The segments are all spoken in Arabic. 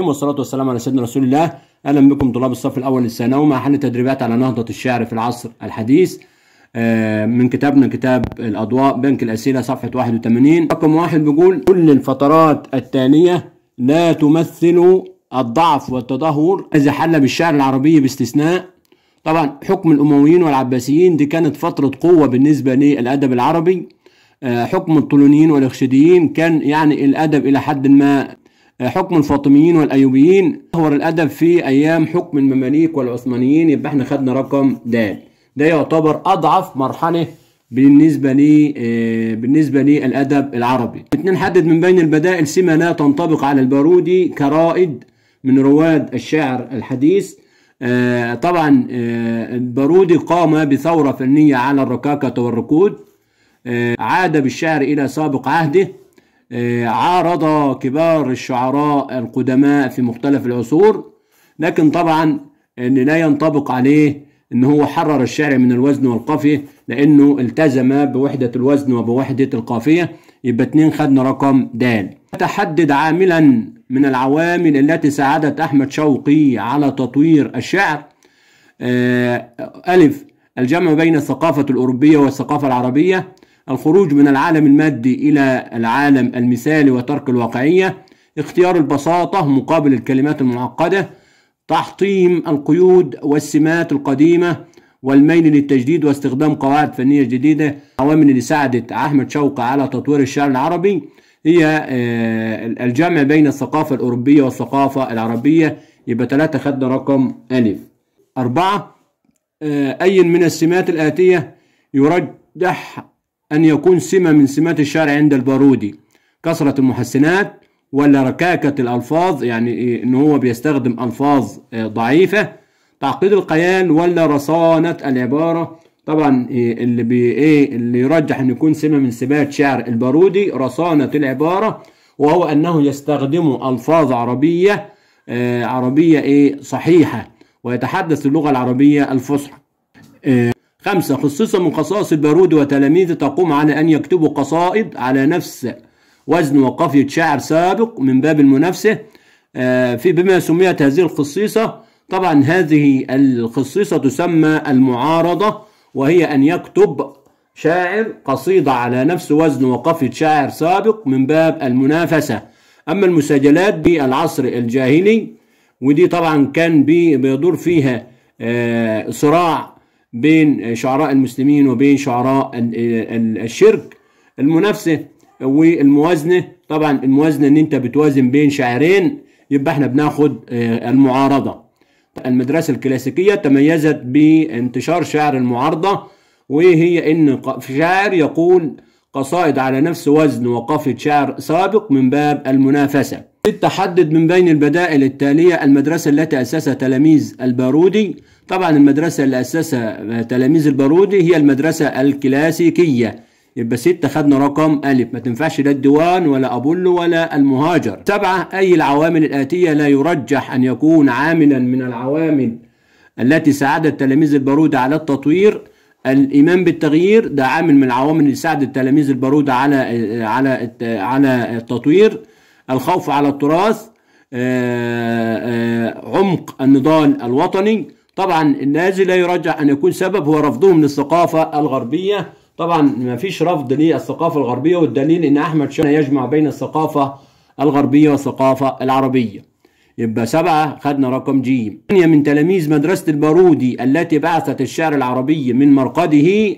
الصحيحين والصلاة والسلام على سيدنا رسول الله أهلا بكم طلاب الصف الأول الثانوي مع حل تدريبات على نهضة الشعر في العصر الحديث آه، من كتابنا كتاب الأضواء بنك الأسئلة صفحة 81 رقم واحد بيقول كل الفترات التالية لا تمثل الضعف والتدهور إذا حل بالشعر العربي باستثناء طبعا حكم الأمويين والعباسيين دي كانت فترة قوة بالنسبة للأدب العربي آه، حكم الطولونيين والإخشديين كان يعني الأدب إلى حد ما حكم الفاطميين والايوبيين هور الادب في ايام حكم المماليك والعثمانيين يبقى احنا خدنا رقم د ده يعتبر اضعف مرحله بالنسبه لي آه، بالنسبه للادب العربي اتنين حدد من بين البدائل سمه لا تنطبق على البارودي كرائد من رواد الشعر الحديث آه، طبعا آه، البارودي قام بثوره فنيه على الركاكه والركود عاد بالشعر الى سابق عهده آه، عارض كبار الشعراء القدماء في مختلف العصور لكن طبعا ان لا ينطبق عليه ان هو حرر الشعر من الوزن والقافيه لانه التزم بوحده الوزن وبوحده القافيه يبقى اتنين خدنا رقم د تحدد عاملا من العوامل التي ساعدت احمد شوقي على تطوير الشعر آه، الف الجمع بين الثقافه الاوروبيه والثقافه العربيه الخروج من العالم المادي إلى العالم المثالي وترك الواقعية اختيار البساطة مقابل الكلمات المعقدة تحطيم القيود والسمات القديمة والميل للتجديد واستخدام قواعد فنية جديدة العوامل اللي ساعدت أحمد شوقي على تطوير الشعر العربي هي آه، الجمع بين الثقافة الأوروبية والثقافة العربية يبقى ثلاثة خدنا رقم ألف أربعة آه، أي من السمات الآتية يرجح أن يكون سمة من سمات الشعر عند البارودي كثرة المحسنات ولا ركاكة الألفاظ يعني إن هو بيستخدم ألفاظ آه، ضعيفة تعقيد القيان ولا رصانة العبارة طبعا آه، اللي بي إيه اللي يرجح أن يكون سمة من سمات شعر البارودي رصانة العبارة وهو أنه يستخدم ألفاظ عربية آه، عربية إيه صحيحة ويتحدث اللغة العربية الفصحى خمسة خصص من خصائص البارود وتلاميذه تقوم على أن يكتبوا قصائد على نفس وزن وقافية شاعر سابق من باب المنافسة آه، في بما سميت هذه الخصيصة طبعا هذه الخصيصة تسمى المعارضة وهي أن يكتب شاعر قصيدة على نفس وزن وقافية شاعر سابق من باب المنافسة أما المسجلات بالعصر الجاهلي ودي طبعا كان بيدور فيها آه، صراع بين شعراء المسلمين وبين شعراء الشرك المنافسه والموازنه طبعا الموازنه ان انت بتوازن بين شاعرين يبقى احنا بناخد آه، المعارضه المدرسه الكلاسيكيه تميزت بانتشار شعر المعارضه وهي ان شاعر يقول قصائد على نفس وزن وقافه شعر سابق من باب المنافسه تحدد من بين البدائل التالية المدرسة التي أسسها تلاميذ البارودي طبعا المدرسة اللي أسسها آه، تلاميذ البارودي هي المدرسة الكلاسيكية يبقى ستة خدنا رقم ألف ما تنفعش لا الديوان ولا أبولو ولا المهاجر سبعة أي العوامل الآتية لا يرجح أن يكون عاملا من العوامل التي ساعدت تلاميذ البارودة على التطوير الايمان بالتغيير ده عامل من العوامل اللي ساعدت تلاميذ البارودة على آه، على على التطوير الخوف على التراث آه، آه، عمق النضال الوطني طبعا النازي لا يرجع أن يكون سبب هو رفضهم للثقافة الغربية طبعا ما فيش رفض للثقافة الغربية والدليل أن أحمد شاهين يجمع بين الثقافة الغربية والثقافة العربية يبقى سبعة خدنا رقم جيم من تلاميذ مدرسة البارودي التي بعثت الشعر العربي من مرقده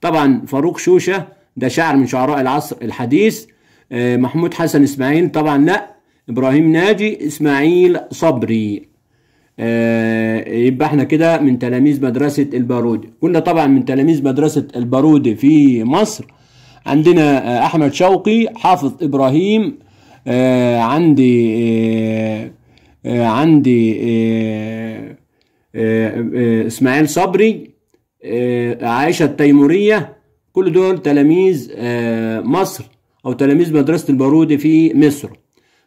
طبعا فاروق شوشة ده شاعر من شعراء العصر الحديث آه، محمود حسن اسماعيل طبعا لا ابراهيم ناجي اسماعيل صبري آه، يبقى احنا كده من تلاميذ مدرسة البارودي كنا طبعا من تلاميذ مدرسة البارودي في مصر عندنا آه، احمد شوقي حافظ ابراهيم عندي عندي اسماعيل صبري عائشة التيمورية كل دول تلاميذ مصر أو تلاميذ مدرسة البارودي في مصر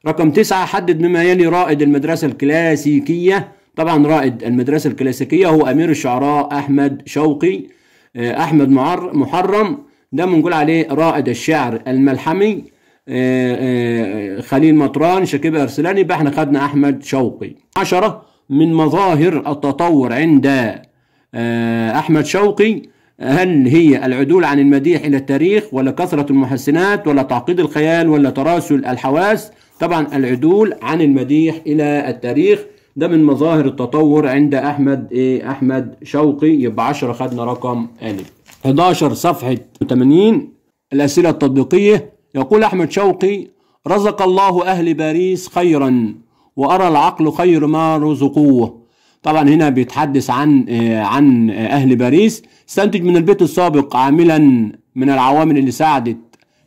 رقم تسعة حدد بما يلي رائد المدرسة الكلاسيكية طبعا رائد المدرسة الكلاسيكية هو أمير الشعراء أحمد شوقي آه، أحمد محرم ده بنقول عليه رائد الشعر الملحمي آه، آه، خليل مطران شكيب أرسلاني يبقى احنا خدنا أحمد شوقي عشرة من مظاهر التطور عند أحمد شوقي هل هي العدول عن المديح إلى التاريخ ولا كثرة المحسنات ولا تعقيد الخيال ولا تراسل الحواس طبعا العدول عن المديح إلى التاريخ ده من مظاهر التطور عند أحمد إيه أحمد شوقي يبقى 10 خدنا رقم ألف 11 صفحة 80 الأسئلة التطبيقية يقول أحمد شوقي رزق الله أهل باريس خيرا وأرى العقل خير ما رزقوه طبعا هنا بيتحدث عن إيه، عن أهل باريس استنتج من البيت السابق عاملا من العوامل اللي ساعدت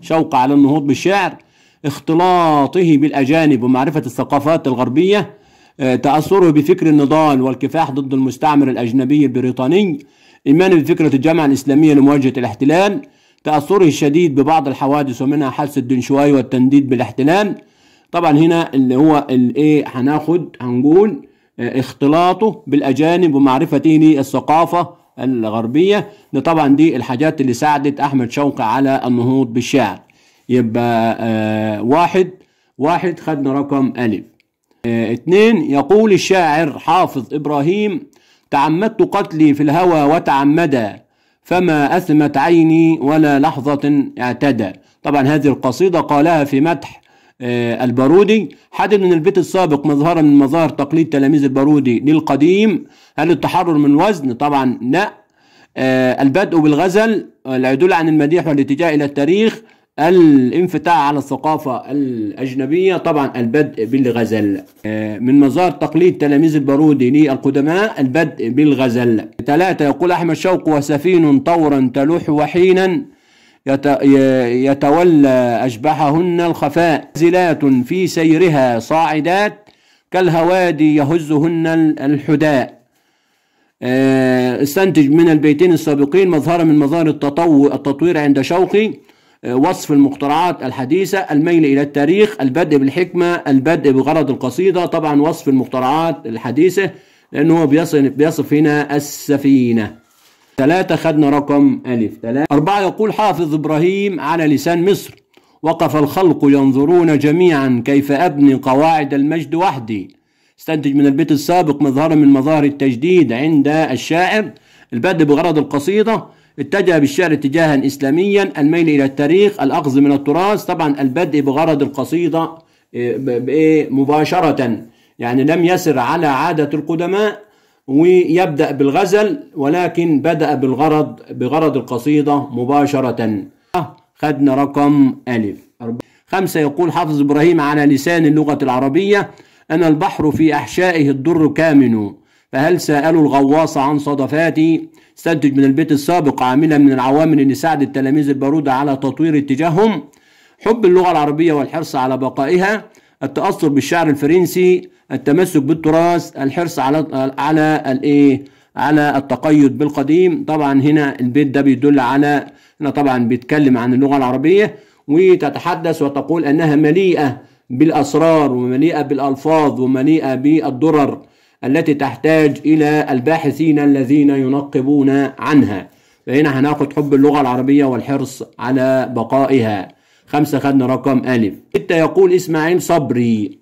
شوق على النهوض بالشعر اختلاطه بالأجانب ومعرفة الثقافات الغربية آه، تأثره بفكر النضال والكفاح ضد المستعمر الأجنبي البريطاني إيمانه بفكرة الجامعة الإسلامية لمواجهة الاحتلال تأثره الشديد ببعض الحوادث ومنها حادثة الدنشواي والتنديد بالاحتلال طبعا هنا اللي هو الايه هناخد هنقول آه، اختلاطه بالأجانب ومعرفته للثقافة الغربية ده طبعا دي الحاجات اللي ساعدت أحمد شوقي على النهوض بالشعر يبقى آه واحد واحد خدنا رقم ألف آه اتنين يقول الشاعر حافظ إبراهيم تعمدت قتلي في الهوى وتعمدا فما أثمت عيني ولا لحظة اعتدى طبعا هذه القصيدة قالها في مدح آه، البارودي حدد من البيت السابق مظهرا من مظاهر تقليد تلاميذ البارودي للقديم هل التحرر من وزن طبعا لا آه، البدء بالغزل العدول آه، عن المديح والاتجاه الى التاريخ الانفتاح على الثقافة الأجنبية طبعا البدء بالغزل من مزار تقليد تلاميذ البارودي للقدماء البدء بالغزل ثلاثة يقول أحمد شوقي وسفين طورا تلوح وحينا يتولى أشباحهن الخفاء زلات في سيرها صاعدات كالهوادي يهزهن الحداء آه، استنتج من البيتين السابقين مظهرة من مظاهر التطوير عند شوقي آه، وصف المخترعات الحديثة الميل إلى التاريخ البدء بالحكمة البدء بغرض القصيدة طبعا وصف المخترعات الحديثة لأنه بيصف هنا السفينة ثلاثة خدنا رقم ألف ثلاثة أربعة يقول حافظ إبراهيم على لسان مصر وقف الخلق ينظرون جميعا كيف أبني قواعد المجد وحدي استنتج من البيت السابق مظهرا من مظاهر التجديد عند الشاعر البدء بغرض القصيدة اتجه بالشعر اتجاها إسلاميا الميل إلى التاريخ الأخذ من التراث طبعا البدء بغرض القصيدة إيه، إيه، مباشرة يعني لم يسر على عادة القدماء ويبدأ بالغزل ولكن بدأ بالغرض بغرض القصيدة مباشرة خدنا رقم ألف خمسة يقول حافظ إبراهيم على لسان اللغة العربية أنا البحر في أحشائه الدر كامن فهل سألوا الغواص عن صدفاتي استنتج من البيت السابق عاملا من العوامل اللي ساعدت تلاميذ البارودة على تطوير اتجاههم حب اللغة العربية والحرص على بقائها التأثر بالشعر الفرنسي التمسك بالتراث الحرص على على الايه على التقيد بالقديم طبعا هنا البيت ده بيدل على هنا طبعا بيتكلم عن اللغة العربية وتتحدث وتقول أنها مليئة بالأسرار ومليئة بالألفاظ ومليئة بالدرر التي تحتاج إلى الباحثين الذين ينقبون عنها فهنا هناخد حب اللغة العربية والحرص على بقائها خمسة خدنا رقم ألف ستة يقول إسماعيل صبري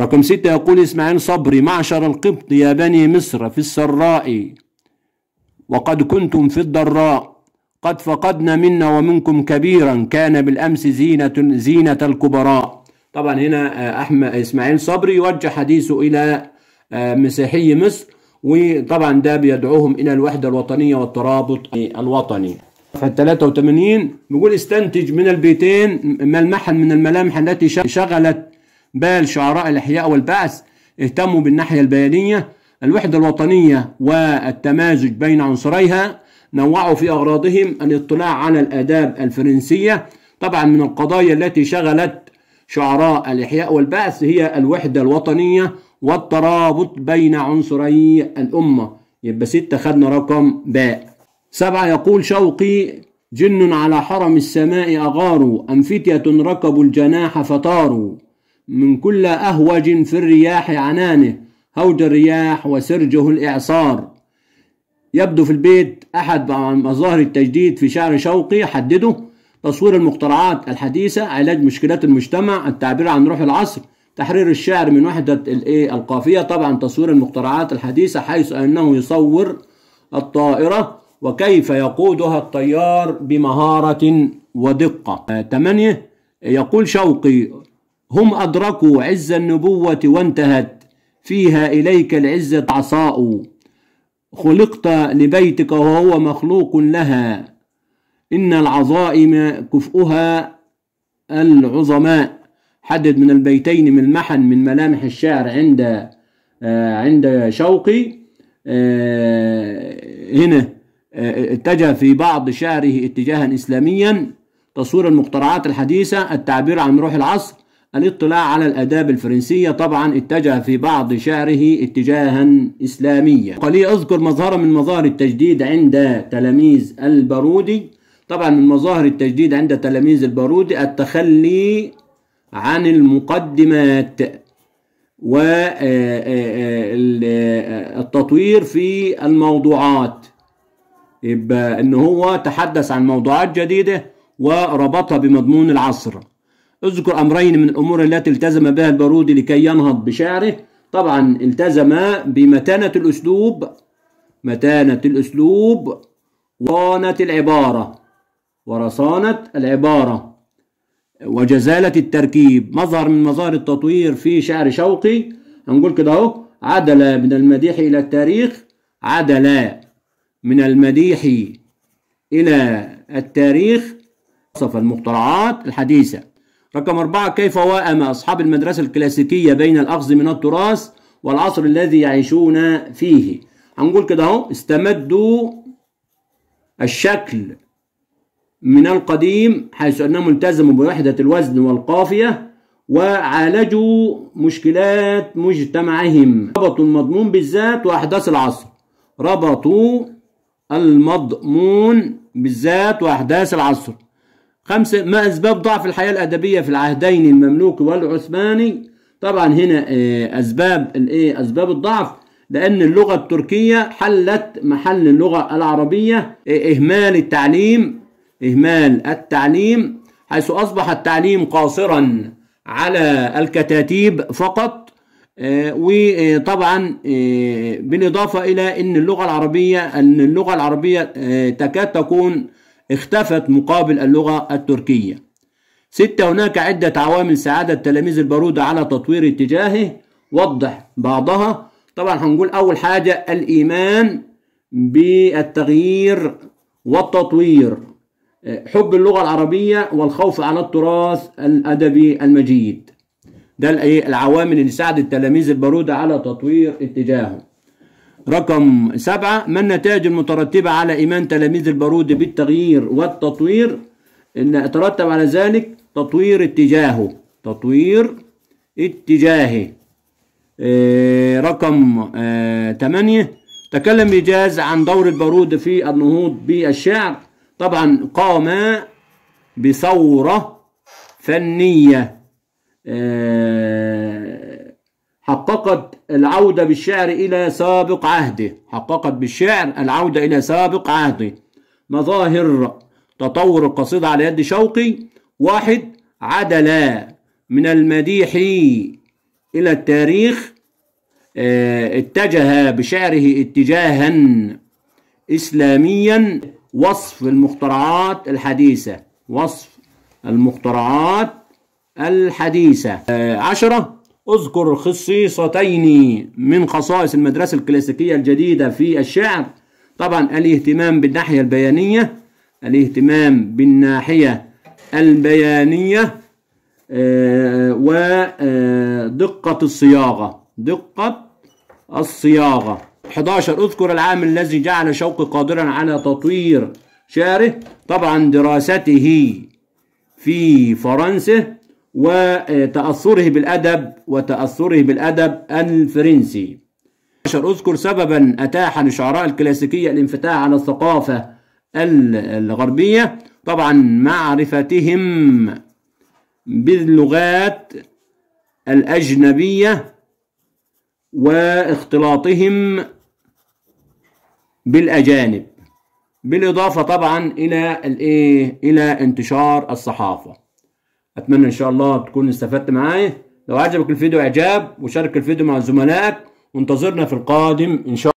رقم ستة يقول إسماعيل صبري معشر القبط يا بني مصر في السراء وقد كنتم في الضراء قد فقدنا منا ومنكم كبيرا كان بالأمس زينة زينة الكبراء طبعا هنا آه، أحمد إسماعيل صبري يوجه حديثه إلى آه، مسيحي مصر وطبعا ده بيدعوهم إلى الوحدة الوطنية والترابط الوطني صفحة 83 بيقول استنتج من البيتين ملمحا من الملامح التي شغلت بال شعراء الإحياء والبعث اهتموا بالناحية البيانية الوحدة الوطنية والتمازج بين عنصريها نوعوا في أغراضهم الاطلاع على الآداب الفرنسية طبعا من القضايا التي شغلت شعراء الإحياء والبعث هي الوحدة الوطنية والترابط بين عنصري الأمة يبقى ستة خدنا رقم باء سبعة يقول شوقي جن على حرم السماء أغاروا أم فتية ركبوا الجناح فطاروا من كل أهوج في الرياح عنانه هوج الرياح وسرجه الإعصار يبدو في البيت أحد مظاهر التجديد في شعر شوقي حدده تصوير المخترعات الحديثة علاج مشكلات المجتمع التعبير عن روح العصر تحرير الشعر من وحدة القافية طبعا تصوير المخترعات الحديثة حيث أنه يصور الطائرة وكيف يقودها الطيار بمهارة ودقة ثمانية آه، يقول شوقي هم أدركوا عز النبوة وانتهت فيها إليك العزة عصاء خلقت لبيتك وهو مخلوق لها إن العظائم كفؤها العظماء حدد من البيتين من محن من ملامح الشعر عند آه، عند شوقي آه، هنا آه، اتجه في بعض شعره اتجاها إسلاميا تصوير المخترعات الحديثة التعبير عن روح العصر الاطلاع على الآداب الفرنسية طبعا اتجه في بعض شعره اتجاها إسلاميا قليل أذكر مظهرا من مظاهر التجديد عند تلاميذ البارودي طبعا من مظاهر التجديد عند تلاميذ البارودي التخلي عن المقدمات والتطوير آه، آه، في الموضوعات يبقى ان هو تحدث عن موضوعات جديده وربطها بمضمون العصر اذكر امرين من الامور التي التزم بها البارودي لكي ينهض بشعره طبعا التزم بمتانه الاسلوب متانه الاسلوب ورصانه العباره ورصانه العباره وجزاله التركيب مظهر من مظاهر التطوير في شعر شوقي هنقول كده اهو عدل من المديح الى التاريخ عدل من المديح إلى التاريخ وصف المخترعات الحديثة رقم أربعة كيف وائم أصحاب المدرسة الكلاسيكية بين الأخذ من التراث والعصر الذي يعيشون فيه هنقول كده أهو استمدوا الشكل من القديم حيث أنهم التزموا بوحدة الوزن والقافية وعالجوا مشكلات مجتمعهم ربطوا المضمون بالذات وأحداث العصر ربطوا المضمون بالذات وأحداث العصر خمسة ما أسباب ضعف الحياة الأدبية في العهدين المملوكي والعثماني طبعا هنا آه، أسباب الإيه أسباب الضعف لأن اللغة التركية حلت محل اللغة العربية إيه، إهمال التعليم إهمال التعليم حيث أصبح التعليم قاصرا على الكتاتيب فقط آه، وطبعا آه، بالإضافة إلى أن اللغة العربية أن اللغة العربية آه، تكاد تكون اختفت مقابل اللغة التركية ستة هناك عدة عوامل سعادة تلاميذ البارودة على تطوير اتجاهه وضح بعضها طبعا هنقول أول حاجة الإيمان بالتغيير والتطوير حب اللغة العربية والخوف على التراث الأدبي المجيد ده الايه العوامل اللي ساعدت تلاميذ البارودة على تطوير اتجاههم رقم سبعة ما النتائج المترتبة على إيمان تلاميذ البارودة بالتغيير والتطوير إن اترتب على ذلك تطوير اتجاهه تطوير اتجاهه آه، رقم ثمانية آه، تكلم إيجاز عن دور البارودة في النهوض بالشعر طبعا قام بثورة فنية آه، حققت العودة بالشعر إلى سابق عهده حققت بالشعر العودة إلى سابق عهده مظاهر تطور القصيدة على يد شوقي واحد عدلا من المديح إلى التاريخ آه، اتجه بشعره اتجاها إسلاميا وصف المخترعات الحديثة وصف المخترعات الحديثة آه، عشرة اذكر خصيصتين من خصائص المدرسة الكلاسيكية الجديدة في الشعر طبعا الاهتمام بالناحية البيانية الاهتمام بالناحية البيانية آه، ودقة آه، الصياغة دقة الصياغة 11 اذكر العام الذي جعل شوقي قادرا على تطوير شعره طبعا دراسته في فرنسا وتأثره بالأدب وتأثره بالأدب الفرنسي عشر أذكر سببا أتاح لشعراء الكلاسيكية الانفتاح على الثقافة الغربية طبعا معرفتهم باللغات الأجنبية واختلاطهم بالأجانب بالإضافة طبعا إلى الإيه إلى انتشار الصحافة اتمنى ان شاء الله تكون استفدت معايا لو عجبك الفيديو اعجاب وشارك الفيديو مع زملائك وانتظرنا في القادم ان شاء الله